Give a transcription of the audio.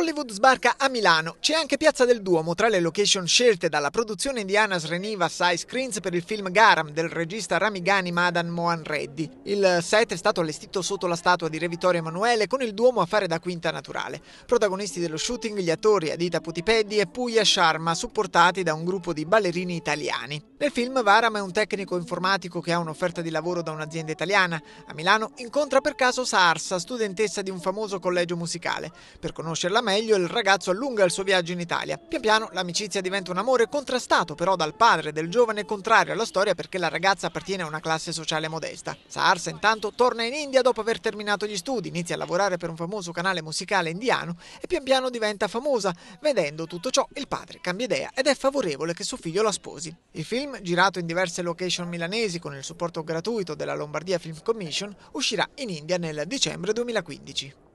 Hollywood sbarca a Milano. C'è anche Piazza del Duomo tra le location scelte dalla produzione indiana Sreniva Sai Screens per il film Garam del regista Ramigani Madan Mohan Reddy. Il set è stato allestito sotto la statua di Re Vittorio Emanuele con il Duomo a fare da quinta naturale. Protagonisti dello shooting gli attori Adita Putipeddi e Puglia Sharma, supportati da un gruppo di ballerini italiani. Nel film Varam è un tecnico informatico che ha un'offerta di lavoro da un'azienda italiana. A Milano incontra per caso Sarsa, studentessa di un famoso collegio musicale. Per conoscerla meglio, meglio, il ragazzo allunga il suo viaggio in Italia. Pian piano l'amicizia diventa un amore contrastato però dal padre del giovane contrario alla storia perché la ragazza appartiene a una classe sociale modesta. Sarsa intanto torna in India dopo aver terminato gli studi, inizia a lavorare per un famoso canale musicale indiano e pian piano diventa famosa. Vedendo tutto ciò il padre cambia idea ed è favorevole che suo figlio la sposi. Il film, girato in diverse location milanesi con il supporto gratuito della Lombardia Film Commission, uscirà in India nel dicembre 2015.